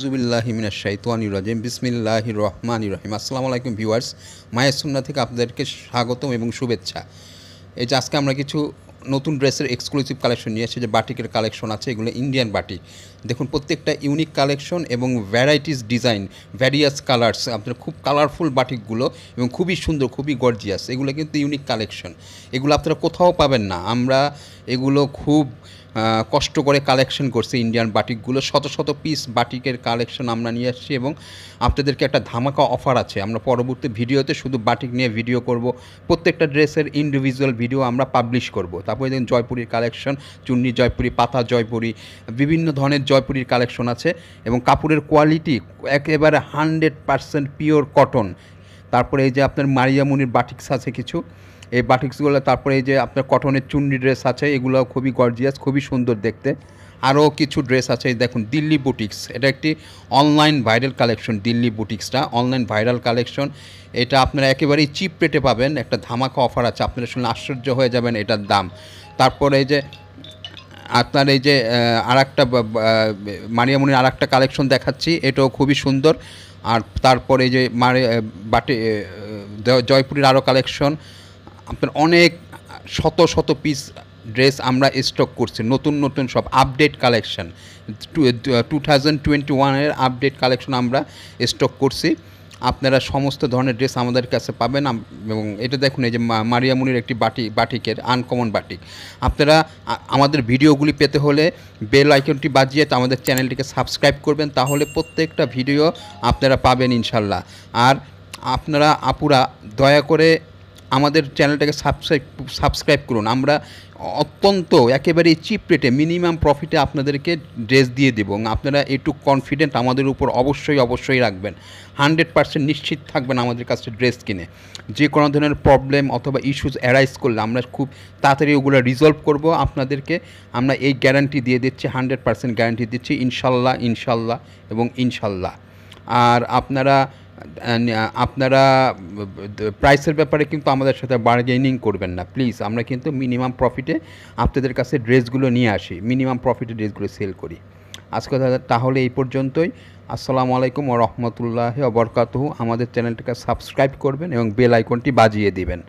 আউজুবিল্লাহিমিনা শাইতানির রাজিম বিসমিল্লাহ রহমান রহিম আসসালামু আলাইকুম ভিউয়ার্স মায়ের সুন্না থেকে আপনাদেরকে স্বাগতম এবং শুভেচ্ছা এই যে আজকে আমরা কিছু নতুন ড্রেসের এক্সক্লুসিভ কালেকশন নিয়ে এসেছি যে বাটিকের কালেকশন আছে এগুলো ইন্ডিয়ান বাটিক দেখুন প্রত্যেকটা ইউনিক কালেকশন এবং ভ্যারাইটিস ডিজাইন ভ্যারিয়াস কালার্স আপনার খুব কালারফুল বাটিকগুলো এবং খুবই সুন্দর খুবই গর্জিয়াস এগুলো কিন্তু ইউনিক কালেকশন এগুলো আপনারা কোথাও পাবেন না আমরা এগুলো খুব কষ্ট করে কালেকশন করছে ইন্ডিয়ান বাটিকগুলো শত শত পিস বাটিকের কালেকশন আমরা নিয়ে আসছি এবং আপনাদেরকে একটা ধামাকা অফার আছে আমরা পরবর্তী ভিডিওতে শুধু বাটিক নিয়ে ভিডিও করব প্রত্যেকটা ড্রেসের ইন্ডিভিজুয়াল ভিডিও আমরা পাবলিশ করব তারপরে দেখুন জয়পুরীর কালেকশন চুন্নি জয়পুরি পাতা জয়পুরি বিভিন্ন ধরনের জয়পুরীর কালেকশন আছে এবং কাপড়ের কোয়ালিটি একেবারে হান্ড্রেড পারসেন্ট পিওর কটন তারপরে এই যে আপনার মারিয়ামুনির বাটিক্স আছে কিছু এই বাটিক্সগুলো তারপরে এই যে আপনার কটনের চুন্ডি ড্রেস আছে এগুলো খুবই গর্জিয়াস খুবই সুন্দর দেখতে আরও কিছু ড্রেস আছে দেখুন দিল্লি বুটিক্স এটা একটি অনলাইন ভাইরাল কালেকশন দিল্লি বুটিক্সটা অনলাইন ভাইরাল কালেকশন এটা আপনারা একেবারেই চিপ রেটে পাবেন একটা ধামাকা অফার আছে আপনারা শুনে আশ্চর্য হয়ে যাবেন এটার দাম তারপরে এই যে আপনার এই যে আর একটা মারিয়ামণির আর একটা কালেকশন দেখাচ্ছি এটাও খুবই সুন্দর আর তারপরে এই যে মারে বাটি জয়পুরের আরও কালেকশন আপনার অনেক শত শত পিস ড্রেস আমরা স্টক করছি নতুন নতুন সব update collection two thousand twenty ওয়ানের আপডেট কালেকশন আমরা স্টক করছি আপনারা সমস্ত ধরনের ড্রেস আমাদের কাছে পাবেন এবং এটা দেখুন এই যে মারিয়ামুনির একটি বাটি বাটিকের আনকমন বাটিক আপনারা আমাদের ভিডিওগুলি পেতে হলে বেল আইকনটি বাজিয়ে আমাদের চ্যানেলটিকে সাবস্ক্রাইব করবেন তাহলে প্রত্যেকটা ভিডিও আপনারা পাবেন ইনশাল্লাহ আর আপনারা আপুরা দয়া করে আমাদের চ্যানেলটাকে সাবস্ক্রাইব সাবস্ক্রাইব করুন আমরা অত্যন্ত একেবারে চিপ রেটে মিনিমাম প্রফিটে আপনাদেরকে ড্রেস দিয়ে দেবো এবং আপনারা একটু কনফিডেন্ট আমাদের উপর অবশ্যই অবশ্যই রাখবেন হান্ড্রেড পার্সেন্ট নিশ্চিত থাকবেন আমাদের কাছে ড্রেস কিনে যে কোনো ধরনের প্রবলেম অথবা ইস্যুস অ্যারাইজ করলে আমরা খুব তাড়াতাড়ি ওগুলো রিজলভ করব আপনাদেরকে আমরা এই গ্যারান্টি দিয়ে দিচ্ছি হান্ড্রেড পার্সেন্ট গ্যারান্টি দিচ্ছি ইনশাল্লাহ ইনশাল্লাহ এবং ইনশাল্লাহ আর আপনারা Uh, আপনারা প্রাইসের ব্যাপারে কিন্তু আমাদের সাথে বার্গেনিং করবেন না প্লিজ আমরা কিন্তু মিনিমাম প্রফিটে আপনাদের কাছে ড্রেসগুলো নিয়ে আসি মিনিমাম প্রফিটে ড্রেসগুলো সেল করি আজকে তাহলে এই পর্যন্তই আসসালামু আলাইকুম ও রহমতুল্লাহ বরকাতহু আমাদের চ্যানেলটাকে সাবস্ক্রাইব করবেন এবং বেল আইকনটি বাজিয়ে দিবেন